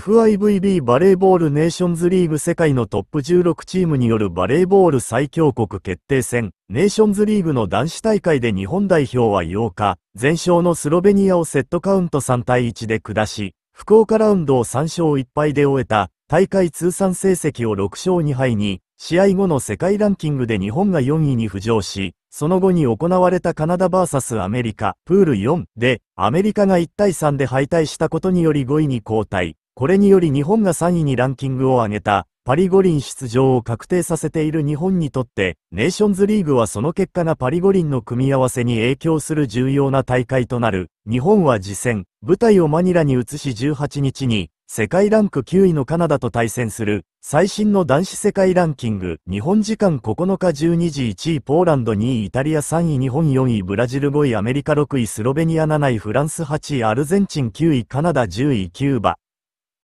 FIVB バレーボールネーションズリーグ世界のトップ16チームによるバレーボール最強国決定戦、ネーションズリーグの男子大会で日本代表は8日、全勝のスロベニアをセットカウント3対1で下し、福岡ラウンドを3勝1敗で終えた、大会通算成績を6勝2敗に、試合後の世界ランキングで日本が4位に浮上し、その後に行われたカナダ VS アメリカ、プール4で、アメリカが1対3で敗退したことにより5位に後退、これにより日本が3位にランキングを上げたパリ五輪出場を確定させている日本にとって、ネーションズリーグはその結果がパリ五輪の組み合わせに影響する重要な大会となる。日本は次戦、舞台をマニラに移し18日に、世界ランク9位のカナダと対戦する、最新の男子世界ランキング、日本時間9日12時1位ポーランド2位イタリア3位日本4位ブラジル5位アメリカ6位スロベニア7位フランス8位アルゼンチン9位カナダ10位キューバ。